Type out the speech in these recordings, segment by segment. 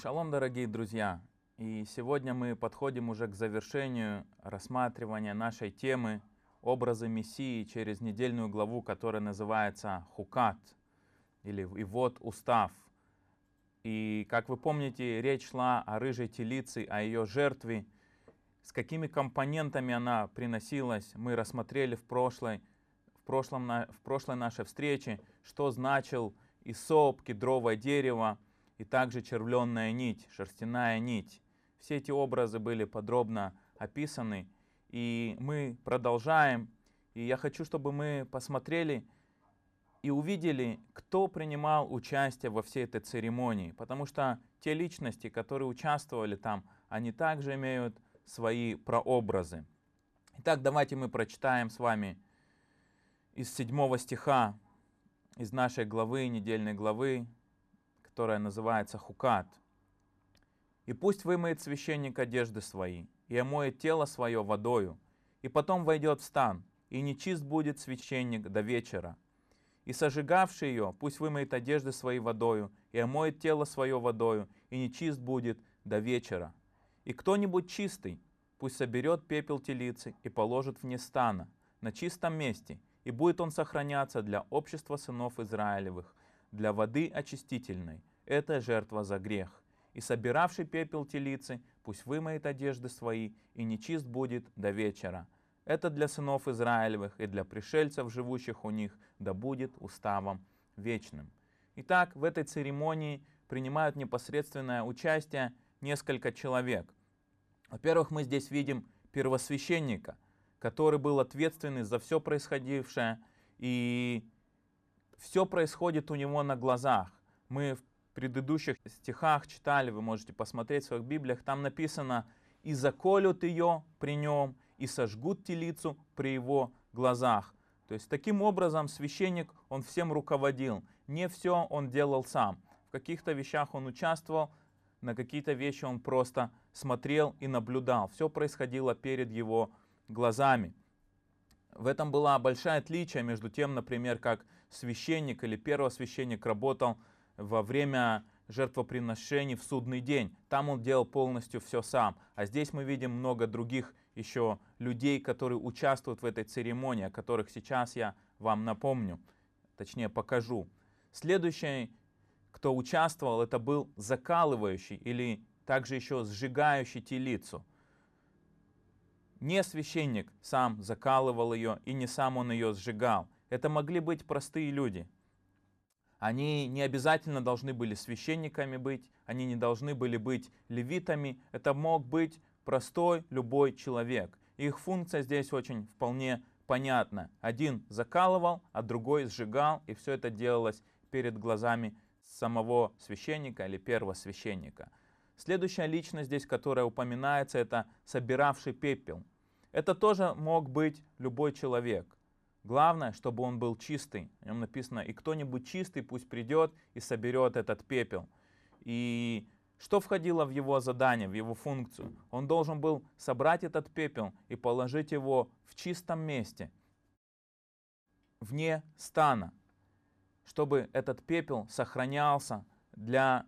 Шалом, дорогие друзья! И сегодня мы подходим уже к завершению рассматривания нашей темы «Образы Мессии» через недельную главу, которая называется «Хукат» или «И вот устав». И, как вы помните, речь шла о рыжей телице, о ее жертве, с какими компонентами она приносилась, мы рассмотрели в прошлой, в прошлом, в прошлой нашей встрече, что значил и Исоп, кедровое дерево — и также червленная нить, шерстяная нить. Все эти образы были подробно описаны, и мы продолжаем. И я хочу, чтобы мы посмотрели и увидели, кто принимал участие во всей этой церемонии, потому что те личности, которые участвовали там, они также имеют свои прообразы. Итак, давайте мы прочитаем с вами из седьмого стиха, из нашей главы, недельной главы, которая называется хукат. «И пусть вымоет священник одежды свои, и омоет тело свое водою, и потом войдет в стан, и нечист будет священник до вечера. И сожигавший ее, пусть вымоет одежды свои водою, и омоет тело свое водою, и нечист будет до вечера. И кто-нибудь чистый, пусть соберет пепел телицы и положит вне стана, на чистом месте, и будет он сохраняться для общества сынов Израилевых, для воды очистительной, это жертва за грех. И собиравший пепел телицы, пусть вымоет одежды свои, и нечист будет до вечера. Это для сынов Израилевых и для пришельцев, живущих у них, да будет уставом вечным. Итак, в этой церемонии принимают непосредственное участие несколько человек. Во-первых, мы здесь видим первосвященника, который был ответственный за все происходившее, и все происходит у него на глазах. Мы в предыдущих стихах читали, вы можете посмотреть в своих Библиях, там написано «И заколют ее при нем, и сожгут телицу при его глазах». То есть таким образом священник, он всем руководил. Не все он делал сам. В каких-то вещах он участвовал, на какие-то вещи он просто смотрел и наблюдал. Все происходило перед его глазами. В этом была большая отличие между тем, например, как священник или первосвященник работал во время жертвоприношений в судный день. Там он делал полностью все сам. А здесь мы видим много других еще людей, которые участвуют в этой церемонии, о которых сейчас я вам напомню, точнее покажу. Следующий, кто участвовал, это был закалывающий или также еще сжигающий телицу. Не священник сам закалывал ее и не сам он ее сжигал. Это могли быть простые люди, они не обязательно должны были священниками быть, они не должны были быть левитами. Это мог быть простой любой человек. Их функция здесь очень вполне понятна. Один закалывал, а другой сжигал, и все это делалось перед глазами самого священника или первосвященника. Следующая личность здесь, которая упоминается, это собиравший пепел. Это тоже мог быть любой человек. Главное, чтобы он был чистый. В нем написано, и кто-нибудь чистый пусть придет и соберет этот пепел. И что входило в его задание, в его функцию? Он должен был собрать этот пепел и положить его в чистом месте, вне стана, чтобы этот пепел сохранялся для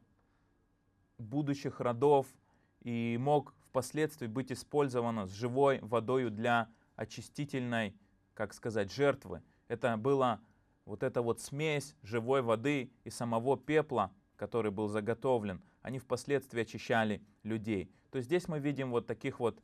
будущих родов и мог впоследствии быть использован с живой водою для очистительной как сказать, жертвы. Это была вот эта вот смесь живой воды и самого пепла, который был заготовлен. Они впоследствии очищали людей. То есть здесь мы видим вот таких вот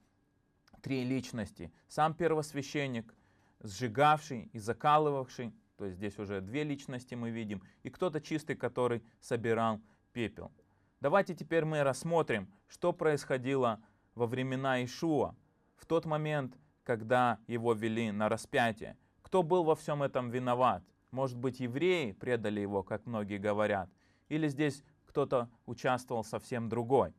три личности. Сам первосвященник, сжигавший и закалывавший, то есть здесь уже две личности мы видим, и кто-то чистый, который собирал пепел. Давайте теперь мы рассмотрим, что происходило во времена Ишуа. В тот момент когда его вели на распятие. Кто был во всем этом виноват? Может быть, евреи предали его, как многие говорят, или здесь кто-то участвовал совсем другой.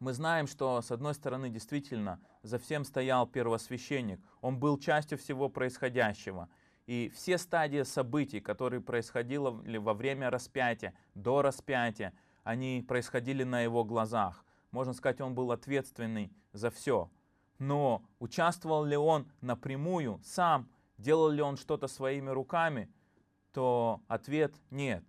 Мы знаем, что, с одной стороны, действительно, за всем стоял первосвященник. Он был частью всего происходящего. И все стадии событий, которые происходили во время распятия, до распятия, они происходили на его глазах. Можно сказать, он был ответственный за все но участвовал ли он напрямую сам, делал ли он что-то своими руками, то ответ нет.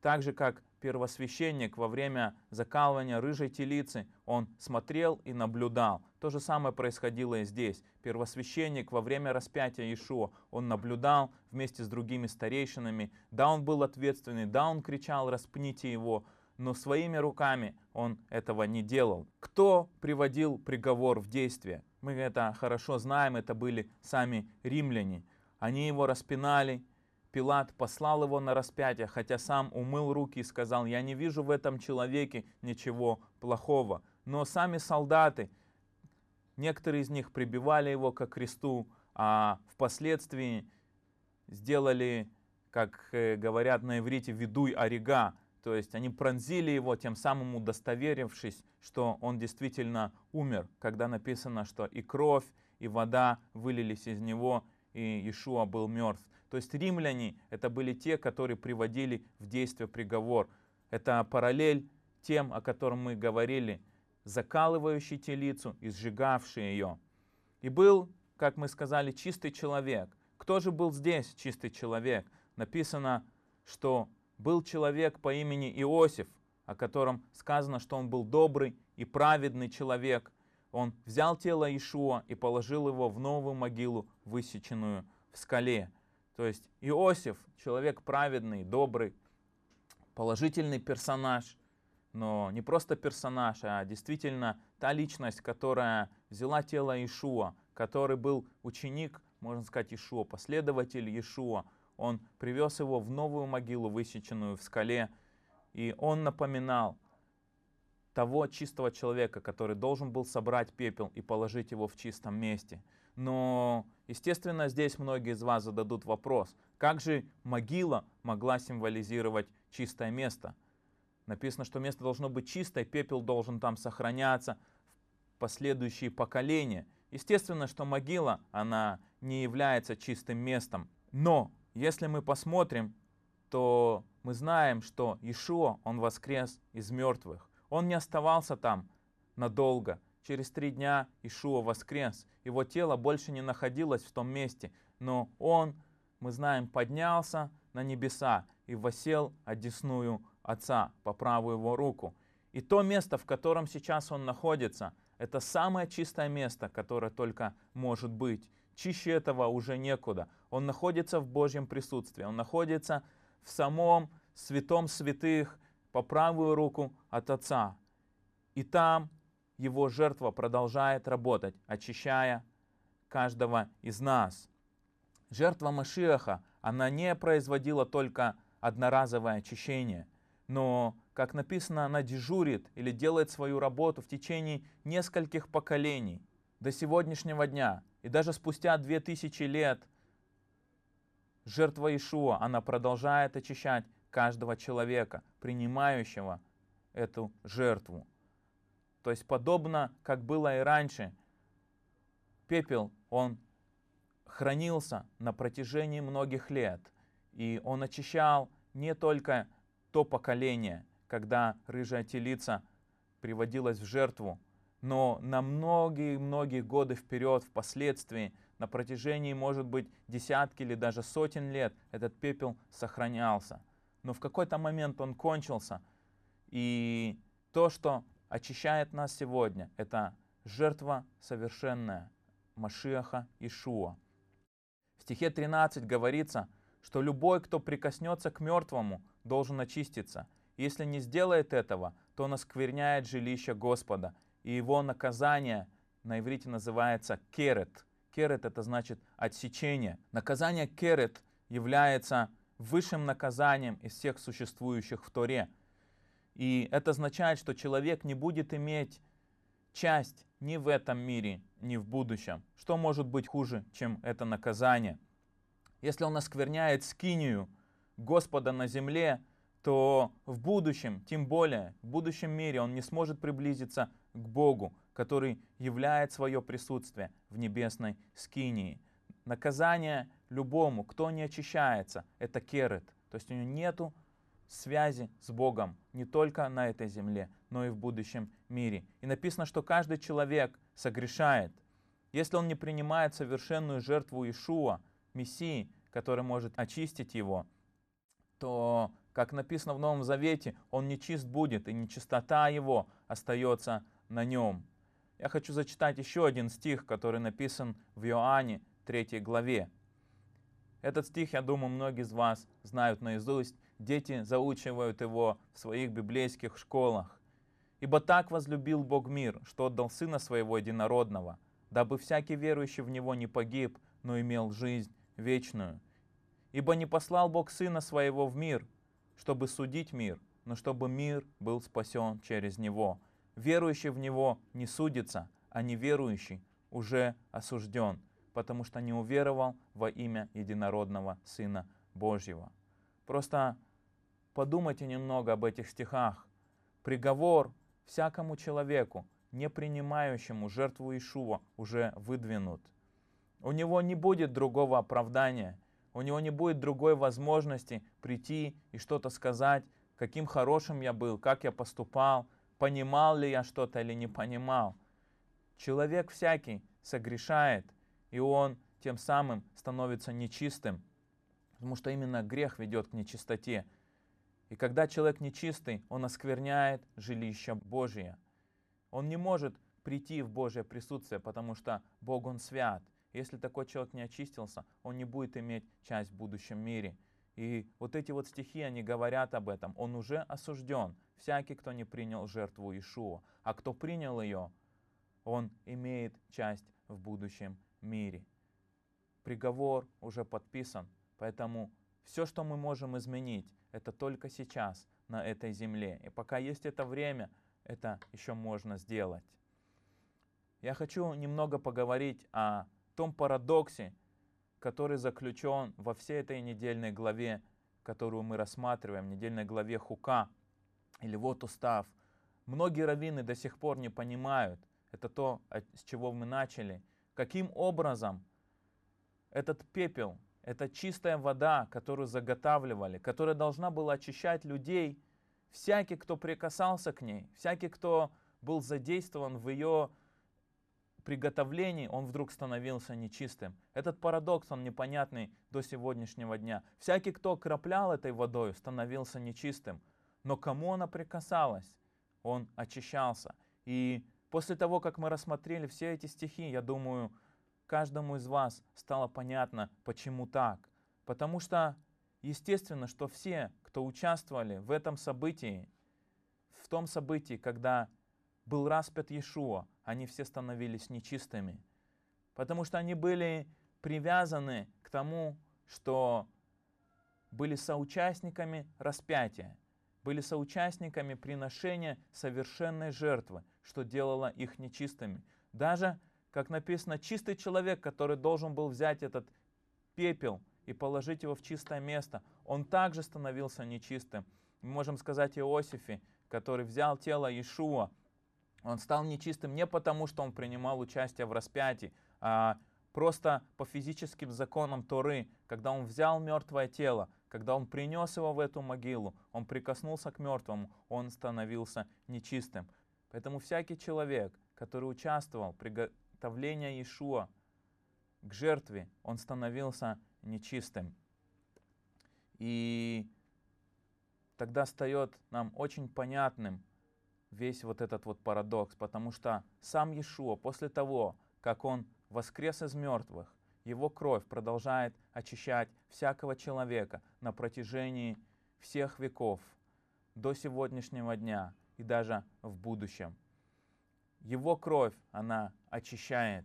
Так же, как первосвященник во время закалывания рыжей телицы, он смотрел и наблюдал. То же самое происходило и здесь. Первосвященник во время распятия Ишуа, он наблюдал вместе с другими старейшинами. Да, он был ответственный, да, он кричал «распните его», но своими руками он этого не делал. Кто приводил приговор в действие? Мы это хорошо знаем, это были сами римляне. Они его распинали, Пилат послал его на распятие, хотя сам умыл руки и сказал, я не вижу в этом человеке ничего плохого. Но сами солдаты, некоторые из них прибивали его к кресту, а впоследствии сделали, как э, говорят на иврите, «ведуй орега. То есть они пронзили его, тем самым удостоверившись, что он действительно умер, когда написано, что и кровь, и вода вылились из него, и Иешуа был мертв. То есть римляне — это были те, которые приводили в действие приговор. Это параллель тем, о котором мы говорили, закалывающий телицу и сжигавший ее. И был, как мы сказали, чистый человек. Кто же был здесь чистый человек? Написано, что был человек по имени Иосиф, о котором сказано, что он был добрый и праведный человек. Он взял тело Ишуа и положил его в новую могилу, высеченную в скале. То есть Иосиф, человек праведный, добрый, положительный персонаж, но не просто персонаж, а действительно та личность, которая взяла тело Ишуа, который был ученик, можно сказать, Ишуа, последователь Ишуа, он привез его в новую могилу, высеченную в скале, и он напоминал того чистого человека, который должен был собрать пепел и положить его в чистом месте. Но, естественно, здесь многие из вас зададут вопрос, как же могила могла символизировать чистое место? Написано, что место должно быть чистое, пепел должен там сохраняться в последующие поколения. Естественно, что могила, она не является чистым местом. Но если мы посмотрим, то мы знаем, что Ишуа, он воскрес из мертвых. Он не оставался там надолго. Через три дня Ишуа воскрес. Его тело больше не находилось в том месте, но он, мы знаем, поднялся на небеса и восел одесную Отца по правую его руку. И то место, в котором сейчас он находится, это самое чистое место, которое только может быть чище этого уже некуда. Он находится в Божьем присутствии, он находится в самом святом святых по правую руку от Отца. И там его жертва продолжает работать, очищая каждого из нас. Жертва Машиаха, она не производила только одноразовое очищение, но, как написано, она дежурит или делает свою работу в течение нескольких поколений – до сегодняшнего дня, и даже спустя 2000 лет, жертва Ишуа, она продолжает очищать каждого человека, принимающего эту жертву. То есть подобно, как было и раньше, пепел, он хранился на протяжении многих лет, и он очищал не только то поколение, когда рыжая телица приводилась в жертву, но на многие-многие годы вперед, впоследствии, на протяжении, может быть, десятки или даже сотен лет этот пепел сохранялся. Но в какой-то момент он кончился. И то, что очищает нас сегодня, это жертва совершенная Машиаха Ишуа. В стихе 13 говорится, что любой, кто прикоснется к мертвому, должен очиститься. Если не сделает этого, то он оскверняет жилище Господа – и его наказание на иврите называется керет. Керет это значит отсечение. Наказание керет является высшим наказанием из всех существующих в Торе. И это означает, что человек не будет иметь часть ни в этом мире, ни в будущем. Что может быть хуже, чем это наказание? Если он оскверняет скинию Господа на земле, то в будущем, тем более, в будущем мире он не сможет приблизиться к Богу, который являет свое присутствие в небесной скинии. Наказание любому, кто не очищается, это керет. То есть у него нету связи с Богом не только на этой земле, но и в будущем мире. И написано, что каждый человек согрешает. Если он не принимает совершенную жертву Ишуа, Мессии, который может очистить его, то, как написано в Новом Завете, он нечист будет, и нечистота его остается на нем. Я хочу зачитать еще один стих, который написан в Иоанне 3 главе. Этот стих, я думаю, многие из вас знают наизусть. Дети заучивают его в своих библейских школах. «Ибо так возлюбил Бог мир, что отдал Сына Своего Единородного, дабы всякий верующий в Него не погиб, но имел жизнь вечную. Ибо не послал Бог Сына Своего в мир, чтобы судить мир, но чтобы мир был спасен через Него» верующий в Него не судится, а неверующий уже осужден, потому что не уверовал во имя единородного Сына Божьего. Просто подумайте немного об этих стихах. Приговор всякому человеку, не принимающему жертву Ишуа, уже выдвинут. У него не будет другого оправдания, у него не будет другой возможности прийти и что-то сказать, каким хорошим я был, как я поступал – понимал ли я что-то или не понимал. Человек всякий согрешает, и он тем самым становится нечистым, потому что именно грех ведет к нечистоте. И когда человек нечистый, он оскверняет жилище Божие. Он не может прийти в Божье присутствие, потому что Бог, Он свят. Если такой человек не очистился, он не будет иметь часть в будущем мире. И вот эти вот стихи, они говорят об этом. Он уже осужден, Всякий, кто не принял жертву Ишуа, а кто принял ее, он имеет часть в будущем мире. Приговор уже подписан, поэтому все, что мы можем изменить, это только сейчас, на этой земле. И пока есть это время, это еще можно сделать. Я хочу немного поговорить о том парадоксе, который заключен во всей этой недельной главе, которую мы рассматриваем, недельной главе Хука – или вот устав. Многие раввины до сих пор не понимают, это то, с чего мы начали, каким образом этот пепел, эта чистая вода, которую заготавливали, которая должна была очищать людей, всякий, кто прикасался к ней, всякий, кто был задействован в ее приготовлении, он вдруг становился нечистым. Этот парадокс, он непонятный до сегодняшнего дня. Всякий, кто окроплял этой водой, становился нечистым но кому она прикасалась, он очищался. И после того, как мы рассмотрели все эти стихи, я думаю, каждому из вас стало понятно, почему так. Потому что, естественно, что все, кто участвовали в этом событии, в том событии, когда был распят Иешуа, они все становились нечистыми. Потому что они были привязаны к тому, что были соучастниками распятия были соучастниками приношения совершенной жертвы, что делало их нечистыми. Даже, как написано, чистый человек, который должен был взять этот пепел и положить его в чистое место, он также становился нечистым. Мы можем сказать Иосифе, который взял тело Иешуа, он стал нечистым не потому, что он принимал участие в распятии, а просто по физическим законам Торы, когда он взял мертвое тело, когда он принес его в эту могилу, он прикоснулся к мертвому, он становился нечистым. Поэтому всякий человек, который участвовал в приготовлении Иешуа к жертве, он становился нечистым. И тогда встает нам очень понятным весь вот этот вот парадокс, потому что сам Иешуа после того, как он воскрес из мертвых, его кровь продолжает очищать всякого человека на протяжении всех веков до сегодняшнего дня и даже в будущем. Его кровь, она очищает,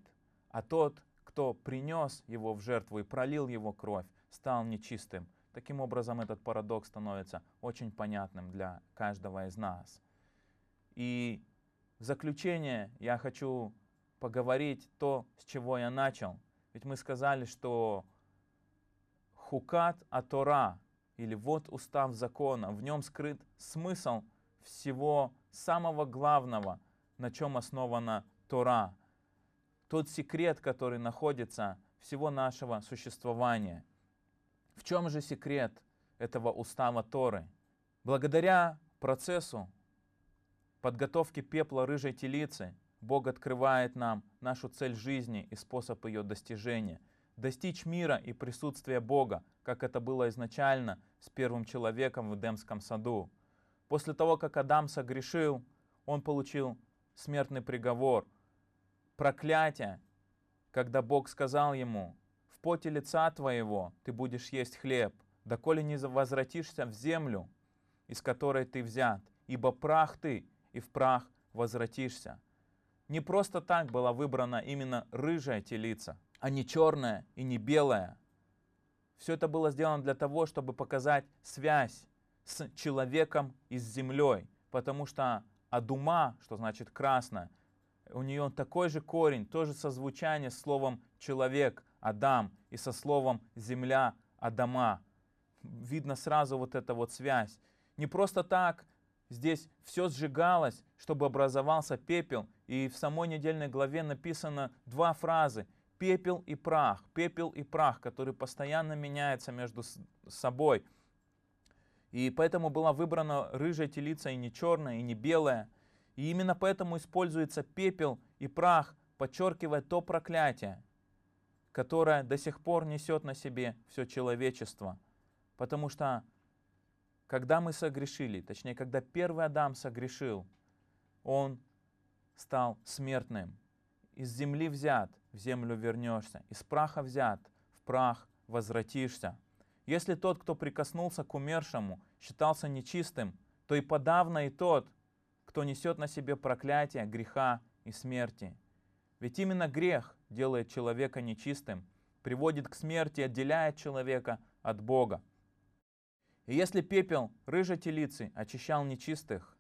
а тот, кто принес его в жертву и пролил его кровь, стал нечистым. Таким образом, этот парадокс становится очень понятным для каждого из нас. И в заключение я хочу поговорить то, с чего я начал – ведь мы сказали, что хукат атора, или вот устав закона, в нем скрыт смысл всего самого главного, на чем основана Тора, тот секрет, который находится всего нашего существования. В чем же секрет этого устава Торы? Благодаря процессу подготовки пепла рыжей телицы – Бог открывает нам нашу цель жизни и способ ее достижения. Достичь мира и присутствия Бога, как это было изначально с первым человеком в Эдемском саду. После того, как Адам согрешил, он получил смертный приговор, проклятие, когда Бог сказал ему, «В поте лица твоего ты будешь есть хлеб, доколе не возвратишься в землю, из которой ты взят, ибо прах ты, и в прах возвратишься». Не просто так была выбрана именно рыжая телица, а не черная и не белая. Все это было сделано для того, чтобы показать связь с человеком и с землей, потому что адума, что значит красная, у нее такой же корень, тоже созвучание с словом человек, Адам, и со словом земля, Адама. Видно сразу вот эта вот связь. Не просто так здесь все сжигалось, чтобы образовался пепел, и в самой недельной главе написано два фразы «пепел и прах», «пепел и прах», который постоянно меняется между собой. И поэтому была выбрана рыжая телица и не черная, и не белая. И именно поэтому используется пепел и прах, подчеркивая то проклятие, которое до сих пор несет на себе все человечество. Потому что когда мы согрешили, точнее, когда первый Адам согрешил, он стал смертным. Из земли взят, в землю вернешься. Из праха взят, в прах возвратишься. Если тот, кто прикоснулся к умершему, считался нечистым, то и подавно и тот, кто несет на себе проклятие, греха и смерти. Ведь именно грех делает человека нечистым, приводит к смерти, отделяет человека от Бога. И если пепел рыжей телицы очищал нечистых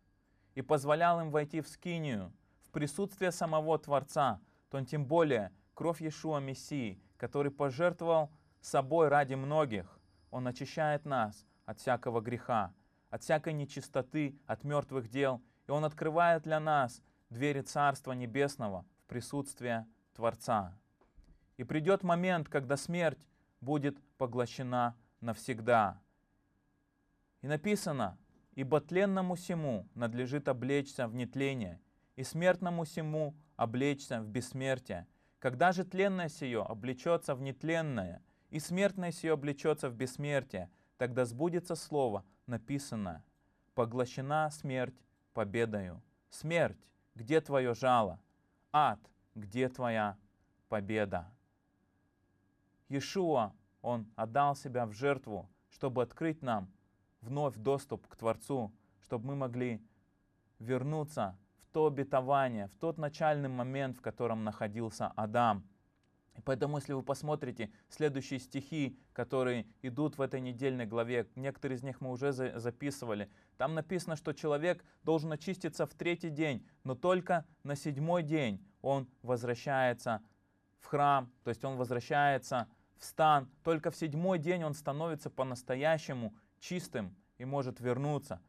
и позволял им войти в скинию, присутствие самого Творца, то тем более кровь Иешуа Мессии, который пожертвовал собой ради многих, он очищает нас от всякого греха, от всякой нечистоты, от мертвых дел, и он открывает для нас двери Царства Небесного в присутствие Творца. И придет момент, когда смерть будет поглощена навсегда. И написано, «Ибо тленному всему надлежит облечься в нетление, и смертному сему облечься в бессмертие. Когда же тленное сие облечется в нетленное, и смертное сие облечется в бессмертие, тогда сбудется слово, написанное «Поглощена смерть победою». Смерть, где твое жало? Ад, где твоя победа? Иешуа, он отдал себя в жертву, чтобы открыть нам вновь доступ к Творцу, чтобы мы могли вернуться то обетование, в тот начальный момент, в котором находился Адам. поэтому, если вы посмотрите следующие стихи, которые идут в этой недельной главе, некоторые из них мы уже за записывали, там написано, что человек должен очиститься в третий день, но только на седьмой день он возвращается в храм, то есть он возвращается в стан. Только в седьмой день он становится по-настоящему чистым и может вернуться.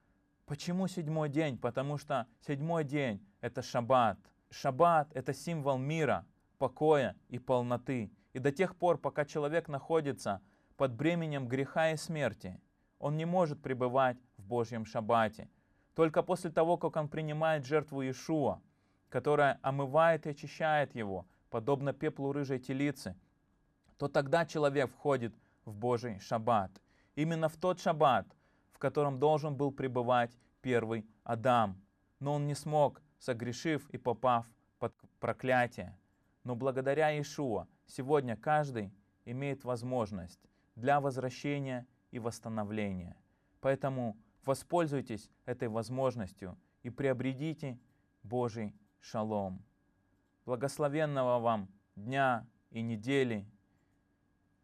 Почему седьмой день? Потому что седьмой день — это шаббат. Шаббат — это символ мира, покоя и полноты. И до тех пор, пока человек находится под бременем греха и смерти, он не может пребывать в Божьем шаббате. Только после того, как он принимает жертву Иешуа, которая омывает и очищает его, подобно пеплу рыжей телицы, то тогда человек входит в Божий шаббат. Именно в тот шаббат, в котором должен был пребывать первый Адам. Но он не смог, согрешив и попав под проклятие. Но благодаря Ишуа сегодня каждый имеет возможность для возвращения и восстановления. Поэтому воспользуйтесь этой возможностью и приобретите Божий шалом. Благословенного вам дня и недели.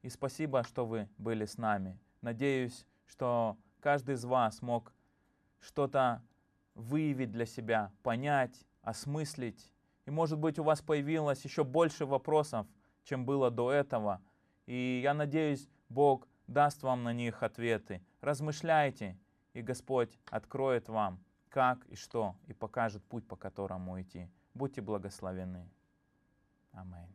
И спасибо, что вы были с нами. Надеюсь, что каждый из вас мог что-то выявить для себя, понять, осмыслить. И, может быть, у вас появилось еще больше вопросов, чем было до этого. И я надеюсь, Бог даст вам на них ответы. Размышляйте, и Господь откроет вам, как и что, и покажет путь, по которому идти. Будьте благословены. Аминь.